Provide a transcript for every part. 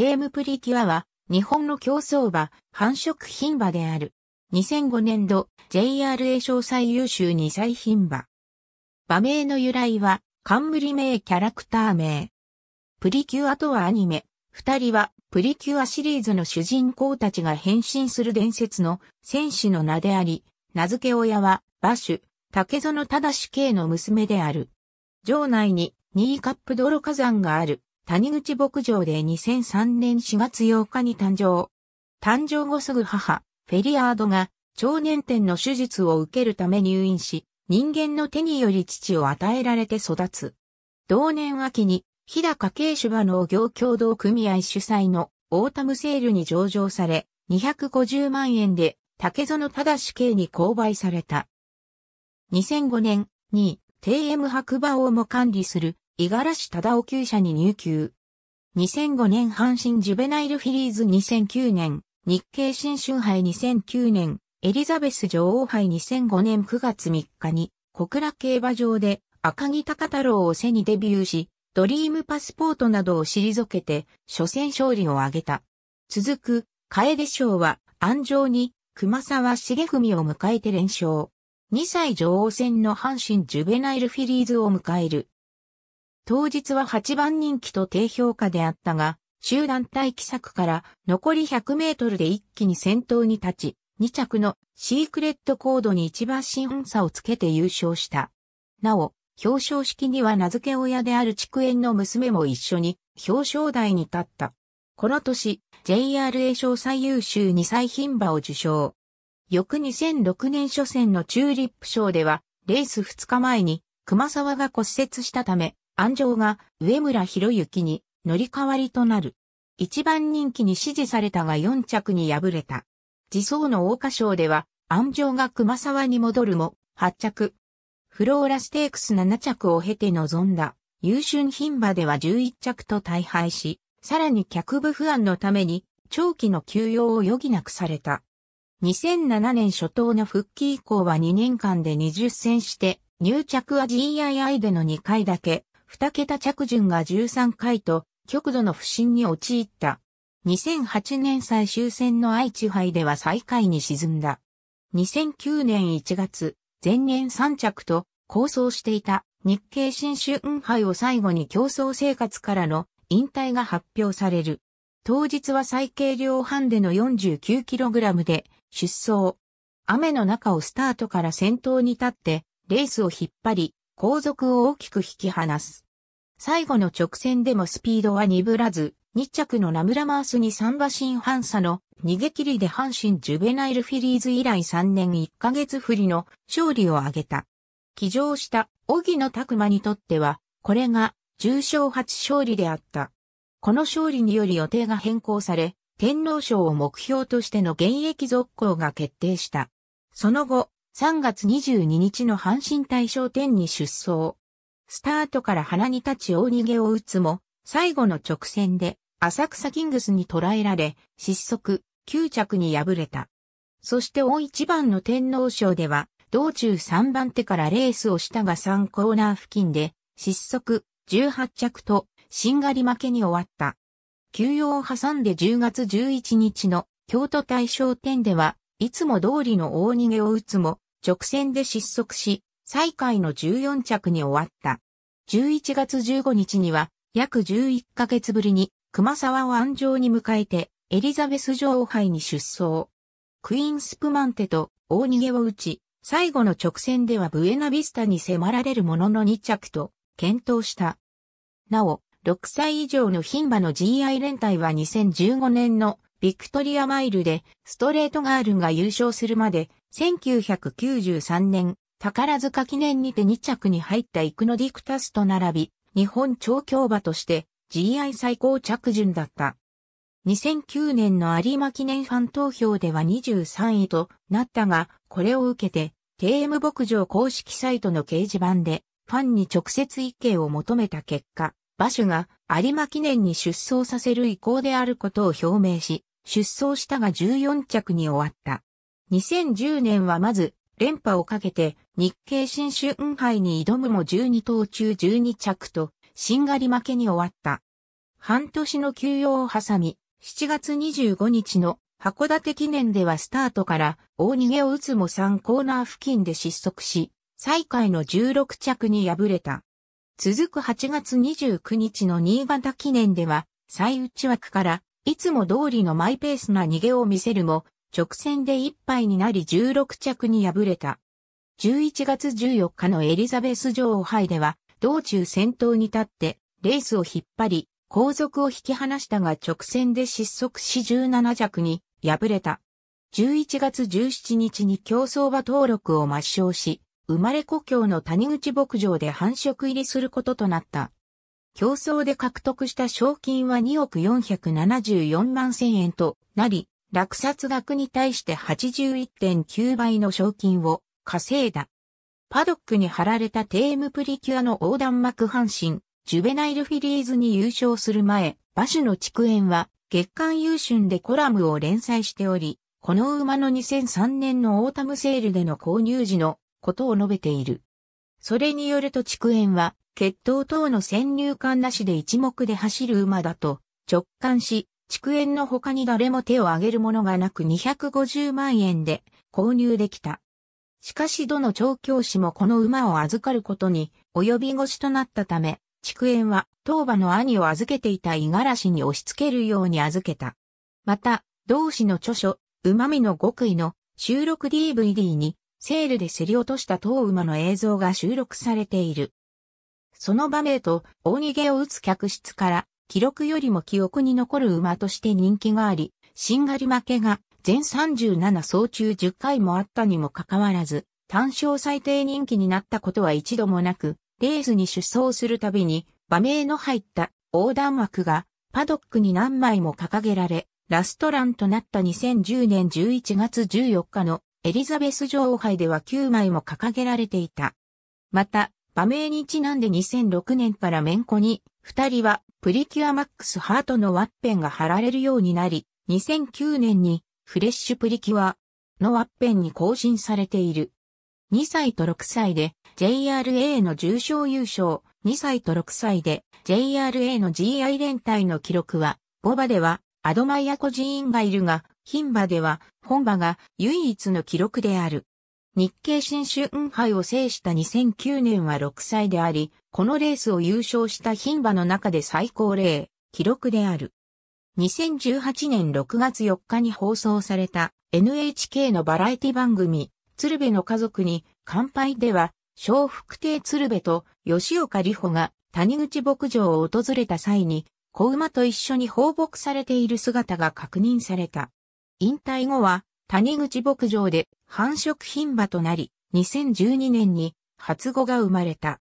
テームプリキュアは、日本の競争馬、繁殖品馬である。2005年度、JRA 賞最優秀2歳品馬。馬名の由来は、冠名キャラクター名。プリキュアとはアニメ。二人は、プリキュアシリーズの主人公たちが変身する伝説の戦士の名であり、名付け親は、馬主、竹園忠系の娘である。城内に、ニーカップ泥火山がある。谷口牧場で2003年4月8日に誕生。誕生後すぐ母、フェリアードが長年点の手術を受けるため入院し、人間の手により父を与えられて育つ。同年秋に、日高慶芝農業協同組合主催のオータムセールに上場され、250万円で竹園正慶に購買された。2005年に TM 白馬をも管理する五十嵐忠雄厩舎に入球。2005年阪神ジュベナイルフィリーズ2009年、日経新春杯2009年、エリザベス女王杯2005年9月3日に、小倉競馬場で赤木高太郎を背にデビューし、ドリームパスポートなどを退けて、初戦勝利を挙げた。続く、楓賞は、安城に、熊沢茂文を迎えて連勝。2歳女王戦の阪神ジュベナイルフィリーズを迎える。当日は8番人気と低評価であったが、集団待機策から残り100メートルで一気に先頭に立ち、2着のシークレットコードに一番新本差をつけて優勝した。なお、表彰式には名付け親である畜園の娘も一緒に表彰台に立った。この年、JRA 賞最優秀2歳牝馬を受賞。翌2006年初戦のチューリップ賞では、レース2日前に熊沢が骨折したため、安城が上村博之に乗り代わりとなる。一番人気に支持されたが4着に敗れた。自走の桜花賞では安城が熊沢に戻るも8着。フローラステークス7着を経て臨んだ優秀牝馬では11着と大敗し、さらに客部不安のために長期の休養を余儀なくされた。2007年初頭の復帰以降は2年間で20戦して、入着は GII での2回だけ、二桁着順が13回と、極度の不振に陥った。2008年最終戦の愛知杯では最下位に沈んだ。2009年1月、前年3着と、構想していた日経新春杯を最後に競争生活からの引退が発表される。当日は最軽量ハンデの 49kg で出走。雨の中をスタートから先頭に立ってレースを引っ張り、後続を大きく引き離す。最後の直線でもスピードは鈍らず、日着のラムラマースに三馬身半差の逃げ切りで阪神ジュベナイルフィリーズ以来3年1ヶ月振りの勝利を挙げた。騎乗した荻野拓馬にとっては、これが重賞初勝利であった。この勝利により予定が変更され、天皇賞を目標としての現役続行が決定した。その後、3月22日の阪神大賞典に出走。スタートから鼻に立ち大逃げを打つも、最後の直線で浅草キングスに捕らえられ、失速、9着に敗れた。そして大一番の天皇賞では、道中3番手からレースをしたが3コーナー付近で、失速、18着と、しんがり負けに終わった。休養を挟んで10月11日の京都大賞典では、いつも通りの大逃げを打つも、直線で失速し、最下位の14着に終わった。11月15日には、約11ヶ月ぶりに、熊沢を安城に迎えて、エリザベス女王杯に出走。クイーンスプマンテと大逃げを打ち、最後の直線ではブエナビスタに迫られるものの2着と、検討した。なお、6歳以上の牝馬の GI 連隊は2015年のビクトリアマイルでストレートガールが優勝するまで、1993年、宝塚記念にて2着に入ったイクノディクタスと並び、日本調教馬として GI 最高着順だった。2009年の有馬記念ファン投票では23位となったが、これを受けて、TM 牧場公式サイトの掲示板で、ファンに直接意見を求めた結果、馬主が有馬記念に出走させる意向であることを表明し、出走したが14着に終わった。2010年はまず、連覇をかけて日経新春杯に挑むも12頭中12着と、しんがり負けに終わった。半年の休養を挟み、7月25日の函館記念ではスタートから大逃げを打つも3コーナー付近で失速し、最下位の16着に敗れた。続く8月29日の新潟記念では、最内枠からいつも通りのマイペースな逃げを見せるも、直線で一杯になり16着に敗れた。11月14日のエリザベス女王杯では、道中先頭に立って、レースを引っ張り、後続を引き離したが直線で失速し17着に敗れた。11月17日に競走馬登録を抹消し、生まれ故郷の谷口牧場で繁殖入りすることとなった。競争で獲得した賞金は2億474万千円となり、落札額に対して81.9倍の賞金を稼いだ。パドックに貼られたテームプリキュアの横断幕阪神、ジュベナイルフィリーズに優勝する前、馬種の畜園は月間優春でコラムを連載しており、この馬の2003年のオータムセールでの購入時のことを述べている。それによると畜園は血統等の先入観なしで一目で走る馬だと直感し、蓄縁の他に誰も手を挙げるものがなく250万円で購入できた。しかしどの調教師もこの馬を預かることに及び腰となったため、蓄縁は当馬の兄を預けていた五十嵐に押し付けるように預けた。また、同氏の著書、馬見の極意の収録 DVD にセールで競り落とした当馬の映像が収録されている。その場名と大逃げを打つ客室から記録よりも記憶に残る馬として人気があり、しんがり負けが全37走中10回もあったにもかかわらず、単勝最低人気になったことは一度もなく、レースに出走するたびに、場名の入った横断幕がパドックに何枚も掲げられ、ラストランとなった2010年11月14日のエリザベス女王杯では9枚も掲げられていた。また、馬名にちなんで2006年からメンコに、二人はプリキュアマックスハートのワッペンが貼られるようになり、2009年にフレッシュプリキュアのワッペンに更新されている。2歳と6歳で JRA の重賞優勝、2歳と6歳で JRA の GI 連帯の記録は、ボバではアドマイアコ人院がいるが、牝馬では本馬が唯一の記録である。日経新春杯を制した2009年は6歳であり、このレースを優勝した牝馬の中で最高齢、記録である。2018年6月4日に放送された NHK のバラエティ番組、鶴瓶の家族に、乾杯では、小福亭鶴瓶と吉岡里穂が谷口牧場を訪れた際に、子馬と一緒に放牧されている姿が確認された。引退後は、谷口牧場で繁殖牝馬となり、2012年に初子が生まれた。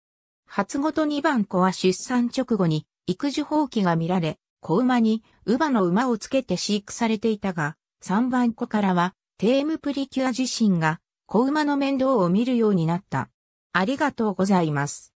初子と2番子は出産直後に育児放棄が見られ、子馬に乳母の馬をつけて飼育されていたが、3番子からはテームプリキュア自身が子馬の面倒を見るようになった。ありがとうございます。